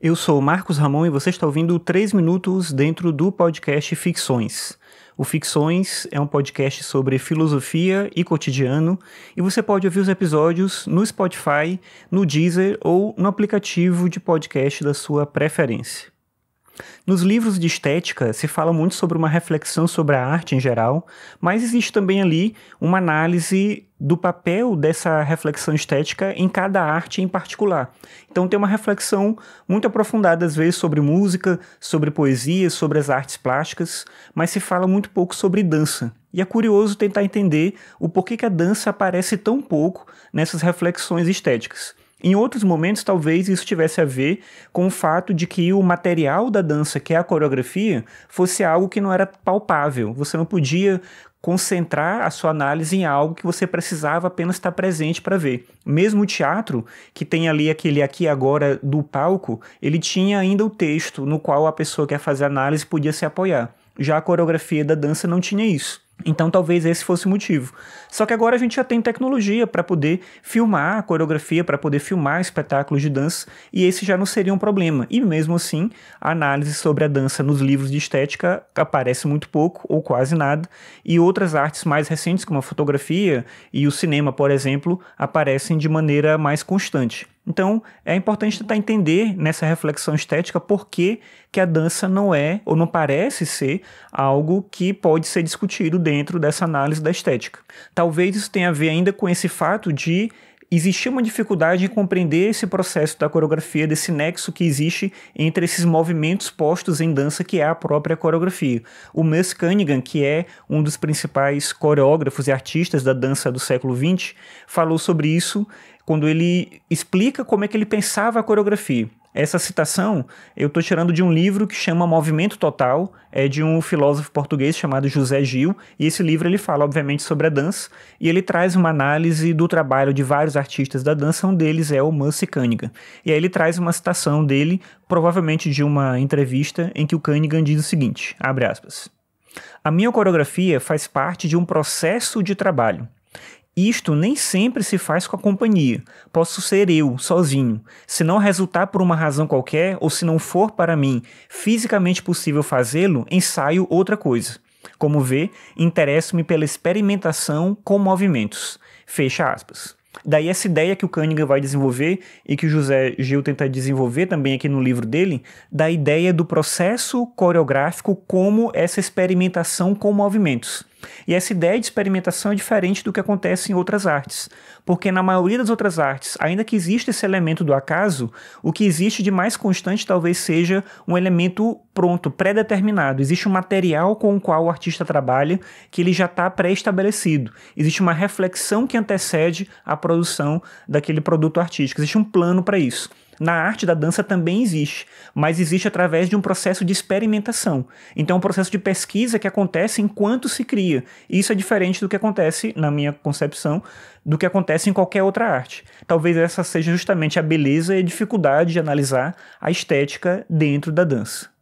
Eu sou Marcos Ramon e você está ouvindo 3 Minutos dentro do podcast Ficções. O Ficções é um podcast sobre filosofia e cotidiano e você pode ouvir os episódios no Spotify, no Deezer ou no aplicativo de podcast da sua preferência. Nos livros de estética se fala muito sobre uma reflexão sobre a arte em geral, mas existe também ali uma análise do papel dessa reflexão estética em cada arte em particular. Então tem uma reflexão muito aprofundada às vezes sobre música, sobre poesia, sobre as artes plásticas, mas se fala muito pouco sobre dança. E é curioso tentar entender o porquê que a dança aparece tão pouco nessas reflexões estéticas. Em outros momentos, talvez isso tivesse a ver com o fato de que o material da dança, que é a coreografia, fosse algo que não era palpável. Você não podia concentrar a sua análise em algo que você precisava apenas estar presente para ver. Mesmo o teatro, que tem ali aquele aqui agora do palco, ele tinha ainda o texto no qual a pessoa que ia fazer a análise podia se apoiar. Já a coreografia da dança não tinha isso. Então talvez esse fosse o motivo. Só que agora a gente já tem tecnologia para poder filmar a coreografia, para poder filmar espetáculos de dança, e esse já não seria um problema. E mesmo assim, a análise sobre a dança nos livros de estética aparece muito pouco ou quase nada, e outras artes mais recentes, como a fotografia e o cinema, por exemplo, aparecem de maneira mais constante. Então, é importante tentar entender nessa reflexão estética por que, que a dança não é, ou não parece ser, algo que pode ser discutido dentro dessa análise da estética. Talvez isso tenha a ver ainda com esse fato de existia uma dificuldade em compreender esse processo da coreografia, desse nexo que existe entre esses movimentos postos em dança, que é a própria coreografia. O Mess Cunningham, que é um dos principais coreógrafos e artistas da dança do século XX, falou sobre isso quando ele explica como é que ele pensava a coreografia. Essa citação eu estou tirando de um livro que chama Movimento Total, é de um filósofo português chamado José Gil, e esse livro ele fala, obviamente, sobre a dança, e ele traz uma análise do trabalho de vários artistas da dança, um deles é o Mansi Cunningham. E aí ele traz uma citação dele, provavelmente de uma entrevista, em que o Cunningham diz o seguinte, abre aspas, a minha coreografia faz parte de um processo de trabalho. Isto nem sempre se faz com a companhia. Posso ser eu, sozinho. Se não resultar por uma razão qualquer, ou se não for para mim fisicamente possível fazê-lo, ensaio outra coisa. Como vê, interesso-me pela experimentação com movimentos. Fecha aspas. Daí essa ideia que o Cunningham vai desenvolver e que o José Gil tenta desenvolver também aqui no livro dele, da ideia do processo coreográfico como essa experimentação com movimentos. E essa ideia de experimentação é diferente do que acontece em outras artes, porque na maioria das outras artes, ainda que exista esse elemento do acaso, o que existe de mais constante talvez seja um elemento pronto, pré-determinado. Existe um material com o qual o artista trabalha que ele já está pré-estabelecido. Existe uma reflexão que antecede a produção daquele produto artístico. Existe um plano para isso na arte da dança também existe, mas existe através de um processo de experimentação. Então, é um processo de pesquisa que acontece enquanto se cria. Isso é diferente do que acontece, na minha concepção, do que acontece em qualquer outra arte. Talvez essa seja justamente a beleza e a dificuldade de analisar a estética dentro da dança.